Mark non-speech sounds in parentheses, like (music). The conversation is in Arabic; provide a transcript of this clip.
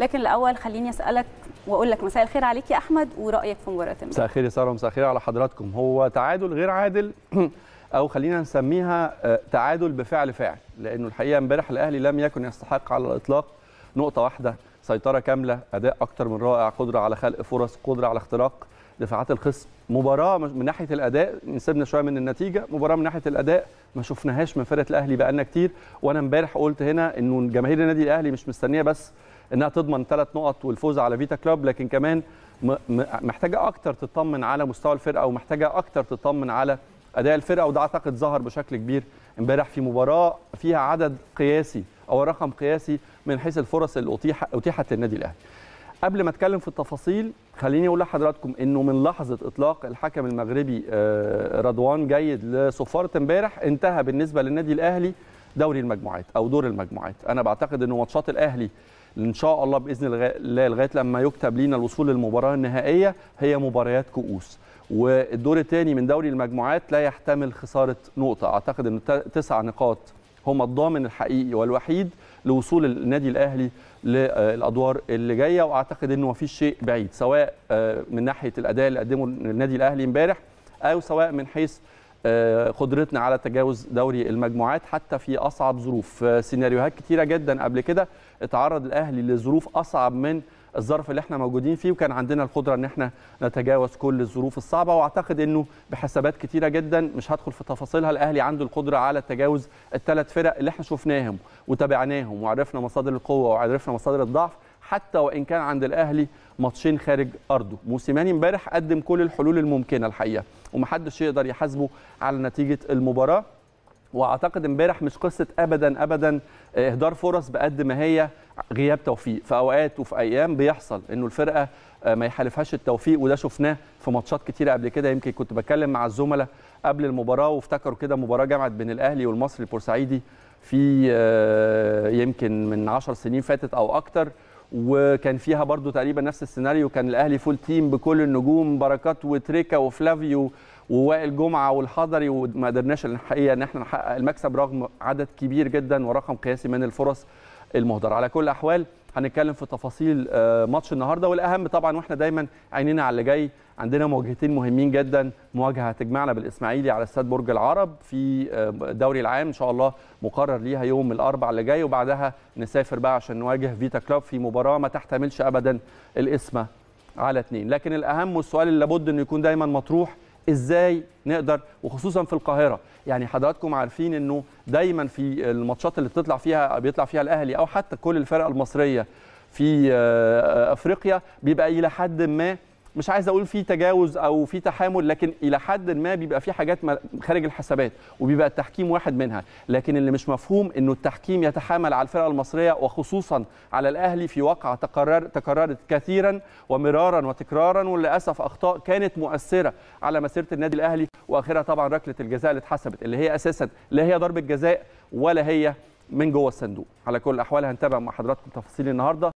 لكن الاول خليني اسالك واقول لك مساء الخير عليك يا احمد ورايك في مباراه امبارح مساء الخير يا ساره ومساء الخير على حضراتكم هو تعادل غير عادل (clears throat) او خلينا نسميها آه، تعادل بفعل فاعل لانه الحقيقه امبارح الاهلي لم يكن يستحق على الاطلاق نقطه واحده سيطره كامله اداء اكثر من رائع قدره على خلق فرص قدره على اختراق دفاعات الخصم مباراه من ناحيه الاداء نسيبنا شويه من النتيجه مباراه من ناحيه الاداء ما شفناهاش من فرقه الاهلي بقالنا كتير وانا امبارح قلت هنا انه جماهير النادي الاهلي مش مستنيه بس انها تضمن ثلاث نقط والفوز على فيتا كلوب لكن كمان محتاجه اكتر تطمن على مستوى الفرقه ومحتاجه اكتر تطمن على اداء الفرقه وده اعتقد ظهر بشكل كبير امبارح في مباراه فيها عدد قياسي او رقم قياسي من حيث الفرص اللي اتيحت اتيحت للنادي الاهلي. قبل ما اتكلم في التفاصيل خليني اقول لحضراتكم انه من لحظه اطلاق الحكم المغربي آه، رضوان جيد لصفاره امبارح انتهى بالنسبه للنادي الاهلي دوري المجموعات او دور المجموعات انا بعتقد ان ماتشات الاهلي ان شاء الله باذن الله لغايه لما يكتب لينا الوصول للمباراه النهائيه هي مباريات كؤوس والدور الثاني من دوري المجموعات لا يحتمل خساره نقطه اعتقد ان تسع نقاط هم الضامن الحقيقي والوحيد لوصول النادي الاهلي للادوار اللي جايه واعتقد انه مفيش شيء بعيد سواء آه، من ناحيه الاداء اللي قدمه النادي الاهلي امبارح او سواء من حيث آه، قدرتنا على تجاوز دوري المجموعات حتى في اصعب ظروف آه، سيناريوهات كتيره جدا قبل كده اتعرض الاهلي لظروف اصعب من الظرف اللي احنا موجودين فيه وكان عندنا القدره ان احنا نتجاوز كل الظروف الصعبه واعتقد انه بحسابات كتيره جدا مش هدخل في تفاصيلها الاهلي عنده القدره على تجاوز الثلاث فرق اللي احنا شفناهم وتابعناهم وعرفنا مصادر القوه وعرفنا مصادر الضعف حتى وان كان عند الاهلي ماتشين خارج ارضه موسيماني امبارح قدم كل الحلول الممكنه الحقيقه ومحدش يقدر يحاسبه على نتيجه المباراه واعتقد امبارح مش قصه ابدا ابدا آه، اهدار فرص بقد ما هي غياب توفيق في اوقات وفي ايام بيحصل انه الفرقه آه، ما يحالفهاش التوفيق وده شفناه في ماتشات كتيره قبل كده يمكن كنت بتكلم مع الزملاء قبل المباراه وافتكروا كده مباراه جامعه بين الاهلي والمصري البورسعيدي في آه، يمكن من 10 سنين فاتت او اكتر وكان فيها برضو تقريبا نفس السيناريو كان الاهلي فول تيم بكل النجوم بركات وتريكا وفلافيو ووائل جمعه والحضري وما قدرناش الحقيقه ان احنا نحقق المكسب رغم عدد كبير جدا ورقم قياسي من الفرص المهدره على كل الاحوال هنتكلم في تفاصيل آه، ماتش النهارده والاهم طبعا واحنا دايما عينينا على اللي جاي عندنا مواجهتين مهمين جدا مواجهه هتجمعنا بالاسماعيلي على استاد برج العرب في آه، الدوري العام ان شاء الله مقرر ليها يوم الاربعاء اللي جاي وبعدها نسافر بقى عشان نواجه فيتا كلوب في مباراه ما تحتملش ابدا الاسم على اثنين لكن الاهم والسؤال اللي لابد انه يكون دايما مطروح ازاي نقدر وخصوصا في القاهره يعني حضراتكم عارفين انه دايما في الماتشات اللي بتطلع فيها بيطلع فيها الاهلي او حتى كل الفرق المصريه في آه، آه، افريقيا بيبقى الى حد ما مش عايز اقول في تجاوز او في تحامل لكن الى حد ما بيبقى في حاجات خارج الحسابات وبيبقى التحكيم واحد منها لكن اللي مش مفهوم انه التحكيم يتحامل على الفرقه المصريه وخصوصا على الاهلي في واقعه تكرر تكررت كثيرا ومرارا وتكرارا وللاسف اخطاء كانت مؤثره على مسيره النادي الاهلي واخرها طبعا ركله الجزاء اللي اتحسبت اللي هي اساسا لا هي ضربه جزاء ولا هي من جوه الصندوق على كل الاحوال هنتابع مع حضراتكم تفاصيل النهارده